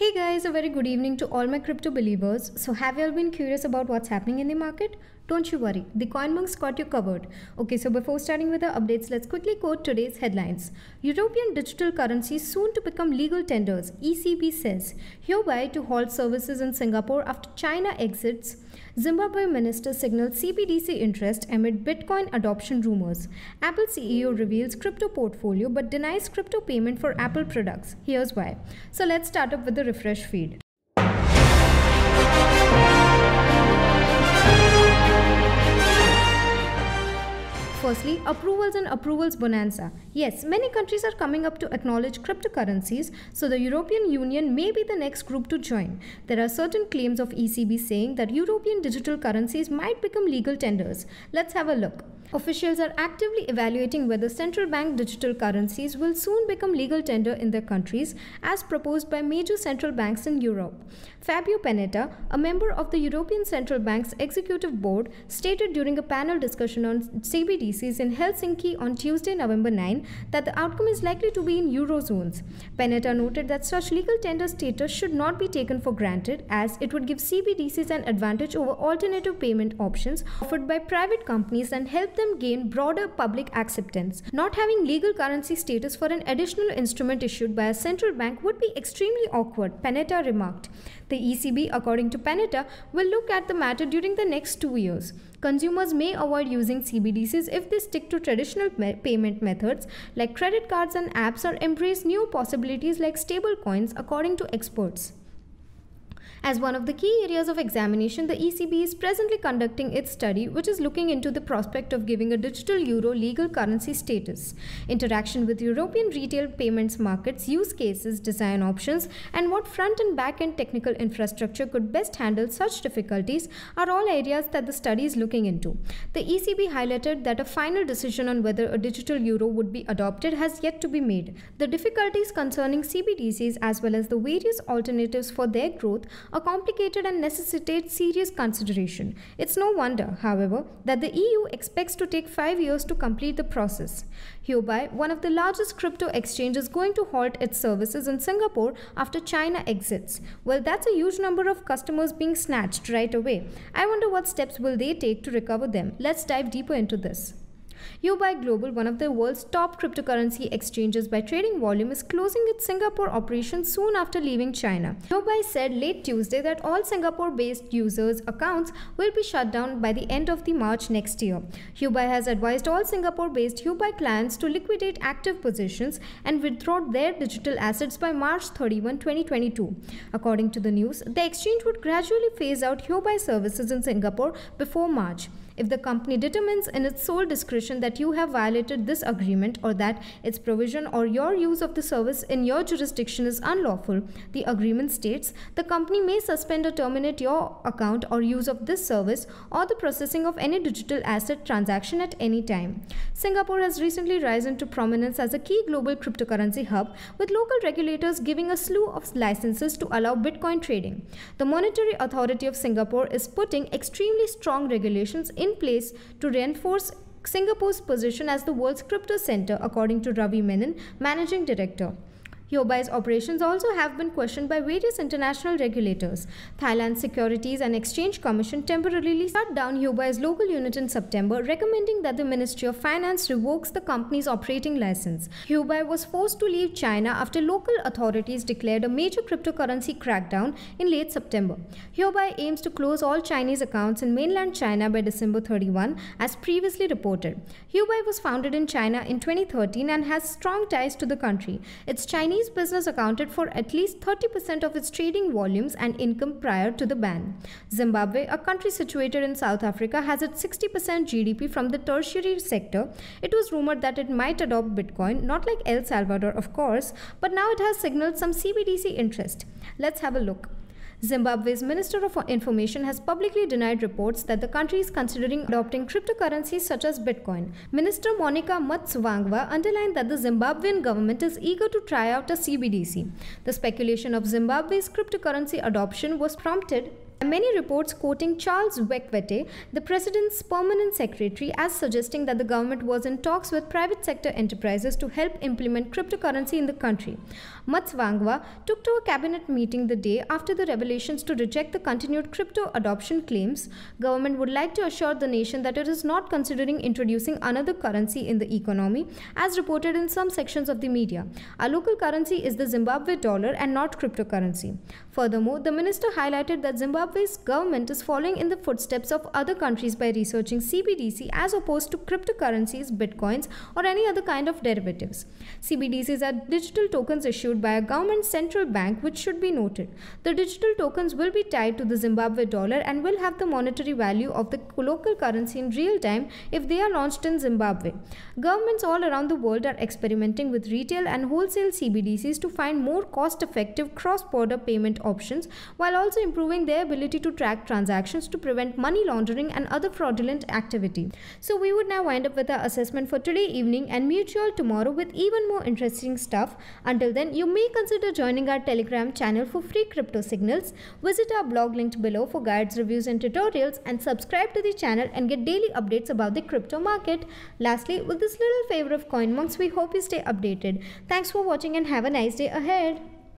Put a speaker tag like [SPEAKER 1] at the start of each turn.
[SPEAKER 1] Hey guys, a very good evening to all my crypto believers. So, have you all been curious about what's happening in the market? Don't you worry, the CoinMonks got you covered. Okay, so before starting with the updates, let's quickly quote today's headlines. European digital currency soon to become legal tenders, ECB says. Hereby to halt services in Singapore after China exits. Zimbabwe minister signals CBDC interest amid Bitcoin adoption rumors. Apple CEO reveals crypto portfolio but denies crypto payment for Apple products. Here's why. So let's start up with the refresh feed. Firstly, approvals and approvals bonanza. Yes, many countries are coming up to acknowledge cryptocurrencies, so the European Union may be the next group to join. There are certain claims of ECB saying that European digital currencies might become legal tenders. Let's have a look. Officials are actively evaluating whether central bank digital currencies will soon become legal tender in their countries, as proposed by major central banks in Europe. Fabio Panetta, a member of the European Central Bank's Executive Board, stated during a panel discussion on CBDC in Helsinki on Tuesday, November 9, that the outcome is likely to be in Eurozones. Panetta noted that such legal tender status should not be taken for granted as it would give CBDCs an advantage over alternative payment options offered by private companies and help them gain broader public acceptance. Not having legal currency status for an additional instrument issued by a central bank would be extremely awkward, Panetta remarked. The ECB, according to Panetta, will look at the matter during the next two years. Consumers may avoid using CBDCs if they stick to traditional me payment methods like credit cards and apps or embrace new possibilities like stablecoins, according to experts. As one of the key areas of examination, the ECB is presently conducting its study, which is looking into the prospect of giving a digital euro legal currency status, interaction with European retail payments markets, use cases, design options, and what front and back end technical infrastructure could best handle such difficulties are all areas that the study is looking into. The ECB highlighted that a final decision on whether a digital euro would be adopted has yet to be made. The difficulties concerning CBDCs as well as the various alternatives for their growth are complicated and necessitate serious consideration. It's no wonder, however, that the EU expects to take five years to complete the process. Hereby, one of the largest crypto exchanges going to halt its services in Singapore after China exits. Well, that's a huge number of customers being snatched right away. I wonder what steps will they take to recover them. Let's dive deeper into this. Ubuy Global, one of the world's top cryptocurrency exchanges by trading volume, is closing its Singapore operations soon after leaving China. Ubuy said late Tuesday that all Singapore-based users' accounts will be shut down by the end of the March next year. Ubuy has advised all Singapore-based Ubuy clients to liquidate active positions and withdraw their digital assets by March 31, 2022. According to the news, the exchange would gradually phase out Ubuy services in Singapore before March. If the company determines in its sole discretion that you have violated this agreement or that its provision or your use of the service in your jurisdiction is unlawful. The agreement states the company may suspend or terminate your account or use of this service or the processing of any digital asset transaction at any time. Singapore has recently risen to prominence as a key global cryptocurrency hub with local regulators giving a slew of licenses to allow Bitcoin trading. The Monetary Authority of Singapore is putting extremely strong regulations in place to reinforce Singapore's position as the world's crypto center, according to Ravi Menon, managing director. Hyobay's operations also have been questioned by various international regulators. Thailand's Securities and Exchange Commission temporarily shut down Hyobay's local unit in September, recommending that the Ministry of Finance revokes the company's operating license. Hubei was forced to leave China after local authorities declared a major cryptocurrency crackdown in late September. Hubei aims to close all Chinese accounts in mainland China by December 31, as previously reported. Hubei was founded in China in 2013 and has strong ties to the country. Its Chinese Chinese business accounted for at least 30% of its trading volumes and income prior to the ban. Zimbabwe, a country situated in South Africa, has its 60% GDP from the tertiary sector. It was rumored that it might adopt Bitcoin, not like El Salvador, of course, but now it has signaled some CBDC interest. Let's have a look. Zimbabwe's Minister of Information has publicly denied reports that the country is considering adopting cryptocurrencies such as Bitcoin. Minister Monica Matswangwa underlined that the Zimbabwean government is eager to try out a CBDC. The speculation of Zimbabwe's cryptocurrency adoption was prompted Many reports quoting Charles Wekwete, the president's permanent secretary, as suggesting that the government was in talks with private sector enterprises to help implement cryptocurrency in the country. Mats Wangwa took to a cabinet meeting the day after the revelations to reject the continued crypto adoption claims. Government would like to assure the nation that it is not considering introducing another currency in the economy, as reported in some sections of the media. Our local currency is the Zimbabwe dollar and not cryptocurrency. Furthermore, the minister highlighted that Zimbabwe Zimbabwe's government is following in the footsteps of other countries by researching CBDC as opposed to cryptocurrencies, bitcoins, or any other kind of derivatives. CBDCs are digital tokens issued by a government central bank, which should be noted. The digital tokens will be tied to the Zimbabwe dollar and will have the monetary value of the local currency in real time if they are launched in Zimbabwe. Governments all around the world are experimenting with retail and wholesale CBDCs to find more cost effective cross border payment options while also improving their ability ability to track transactions to prevent money laundering and other fraudulent activity. So we would now wind up with our assessment for today evening and meet you all tomorrow with even more interesting stuff. Until then, you may consider joining our Telegram channel for free crypto signals. Visit our blog linked below for guides, reviews and tutorials and subscribe to the channel and get daily updates about the crypto market. Lastly, with this little favor of CoinMonks, we hope you stay updated. Thanks for watching and have a nice day ahead.